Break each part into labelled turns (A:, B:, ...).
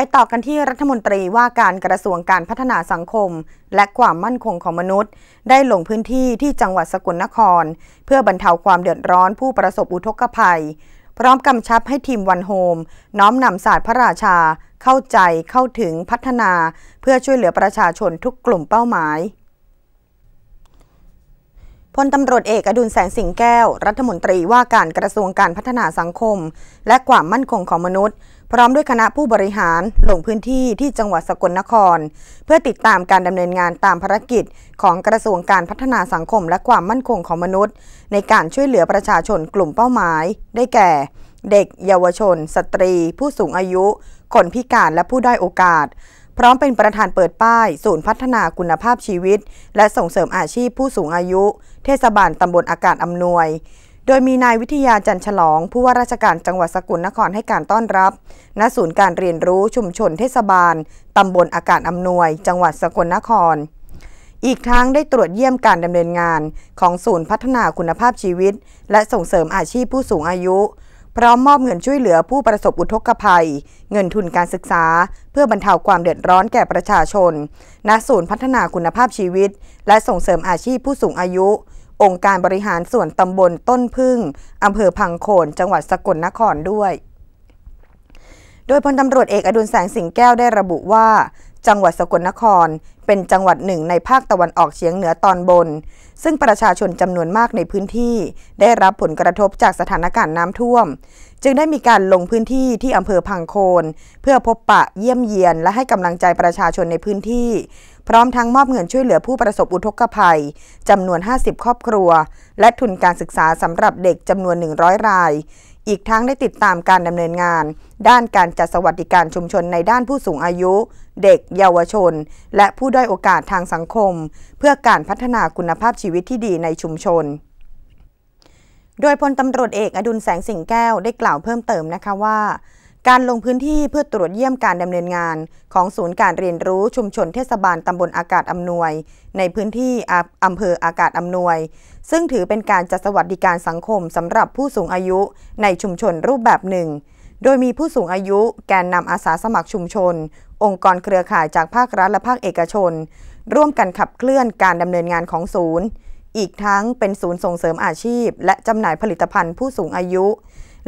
A: ไปต่อกันที่รัฐมนตรีว่าการกระทรวงการพัฒนาสังคมและความมั่นคงของมนุษย์ ได้ลงพื้นที่ที่จังหวัดสกลนคร เพื่อบรรเทาความเดือดร้อนผู้ประสบอุทกภัย พร้อมกำชับให้ทีมวันโฮม น้อมนำศาสตร์พระราชา เข้าใจเข้าถึงพัฒนา เพื่อช่วยเหลือประชาชนทุกกลุ่มเป้าหมายพลตำรวจเอกอดุลแสงสิงแก้ว รัฐมนตรีว่าการกระทรวงการพัฒนาสังคม และความมั่นคงของมนุษย์พร้อมด้วยคณะผู้บริหารลงพื้นที่ที่จังหวัดสกลนคร เพื่อติดตามการดำเนินงานตามภารกิจ ของกระทรวงการพัฒนาสังคมและความมั่นคงของมนุษย์ ในการช่วยเหลือประชาชนกลุ่มเป้าหมาย ได้แก่ เด็กเยาวชน สตรี ผู้สูงอายุ คนพิการและผู้ด้อยโอกาสพร้อมเป็นประธานเปิดป้ายศูนย์พัฒนาคุณภาพชีวิต และส่งเสริมอาชีพผู้สูงอายุ เทศบาลตำบลอากาศอำนวย โดยมีนายวิทยาจันฉลอง ผู้ว่าราชการจังหวัดสกลนครให้การต้อนรับณศูนย์การเรียนรู้ชุมชนเทศบาลตำบลอากาศอำนวย จังหวัดสกลนคร อีกทั้งได้ตรวจเยี่ยมการดำเนินงาน ของศูนย์พัฒนาคุณภาพชีวิต และส่งเสริมอาชีพผู้สูงอายุพร้อมมอบเงินช่วยเหลือผู้ประสบอุทกภัย เงินทุนการศึกษา เพื่อบรรเทาความเดือดร้อนแก่ประชาชนณศูนย์พัฒนาคุณภาพชีวิต และส่งเสริมอาชีพผู้สูงอายุ องค์การบริหารส่วนตำบลต้นพึ่ง อำเภอพังโคน จังหวัดสกลนครด้วย โดยพลตำรวจเอกอดุลแสงสิงแก้วได้ระบุว่าจังหวัดสกลนครเป็นจังหวัดหนึ่งในภาคตะวันออกเฉียงเหนือตอนบน ซึ่งประชาชนจำนวนมากในพื้นที่ ได้รับผลกระทบจากสถานการณ์น้ำท่วม จึงได้มีการลงพื้นที่ที่อำเภอพังโคนเพื่อพบปะเยี่ยมเยียนและให้กำลังใจประชาชนในพื้นที่ พร้อมทั้งมอบเงินช่วยเหลือผู้ประสบอุทกภัยจำนวน 50 ครอบครัว และทุนการศึกษาสำหรับเด็กจำนวน100รายอีกทั้งได้ติดตามการดำเนินงาน ด้านการจัดสวัสดิการชุมชนในด้านผู้สูงอายุ เด็กเยาวชน และผู้ด้อยโอกาสทางสังคม เพื่อการพัฒนาคุณภาพชีวิตที่ดีในชุมชน โดยพลตำรวจเอกอดุลแสงสิงแก้วได้กล่าวเพิ่มเติมนะคะว่าการลงพื้นที่เพื่อตรวจเยี่ยมการดำเนินงานของศูนย์การเรียนรู้ชุมชนเทศบาลตำบลอากาศอำนวย ในพื้นที่อำเภออากาศอำนวย ซึ่งถือเป็นการจัดสวัสดิการสังคมสำหรับผู้สูงอายุในชุมชนรูปแบบหนึ่ง โดยมีผู้สูงอายุแกนนำอาสาสมัครชุมชน องค์กรเครือข่ายจากภาครัฐและภาคเอกชน ร่วมกันขับเคลื่อนการดำเนินงานของศูนย์ อีกทั้งเป็นศูนย์ส่งเสริมอาชีพ และจำหน่ายผลิตภัณฑ์ผู้สูงอายุ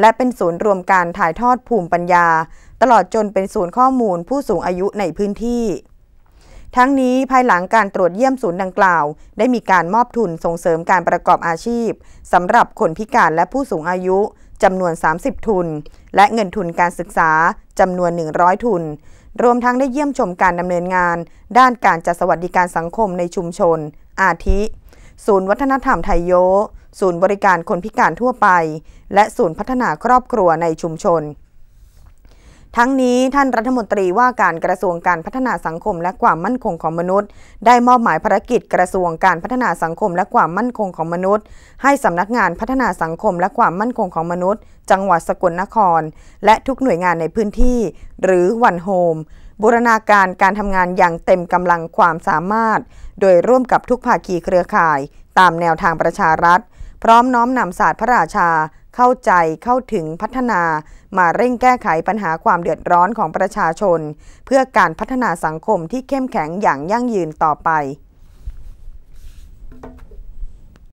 A: และเป็นศูนย์รวมการถ่ายทอดภูมิปัญญา ตลอดจนเป็นศูนย์ข้อมูลผู้สูงอายุในพื้นที่ ทั้งนี้ภายหลังการตรวจเยี่ยมศูนย์ดังกล่าว ได้มีการมอบทุนส่งเสริมการประกอบอาชีพสำหรับคนพิการและผู้สูงอายุจำนวน 30 ทุน และเงินทุนการศึกษาจำนวน 100 ทุน รวมทั้งได้เยี่ยมชมการดำเนินงาน ด้านการจัดสวัสดิการสังคมในชุมชน อาทิ ศูนย์วัฒนธรรมไทยโยศูนย์บริการคนพิการทั่วไป และศูนย์พัฒนาครอบครัวในชุมชน ทั้งนี้ท่านรัฐมนตรีว่าการกระทรวงการพัฒนาสังคมและความมั่นคงของมนุษย์ ได้มอบหมายภารกิจกระทรวงการพัฒนาสังคมและความมั่นคงของมนุษย์ ให้สำนักงานพัฒนาสังคมและความมั่นคงของมนุษย์ จังหวัดสกลนคร และทุกหน่วยงานในพื้นที่ หรือวันโฮมบูรณาการการทำงานอย่างเต็มกำลังความสามารถ โดยร่วมกับทุกภาคีเครือข่าย ตามแนวทางประชารัฐพร้อมน้อมนำศาสตร์พระราชา เข้าใจเข้าถึงพัฒนา มาเร่งแก้ไขปัญหาความเดือดร้อนของประชาชน เพื่อการพัฒนาสังคมที่เข้มแข็งอย่างยั่งยืนต่อไป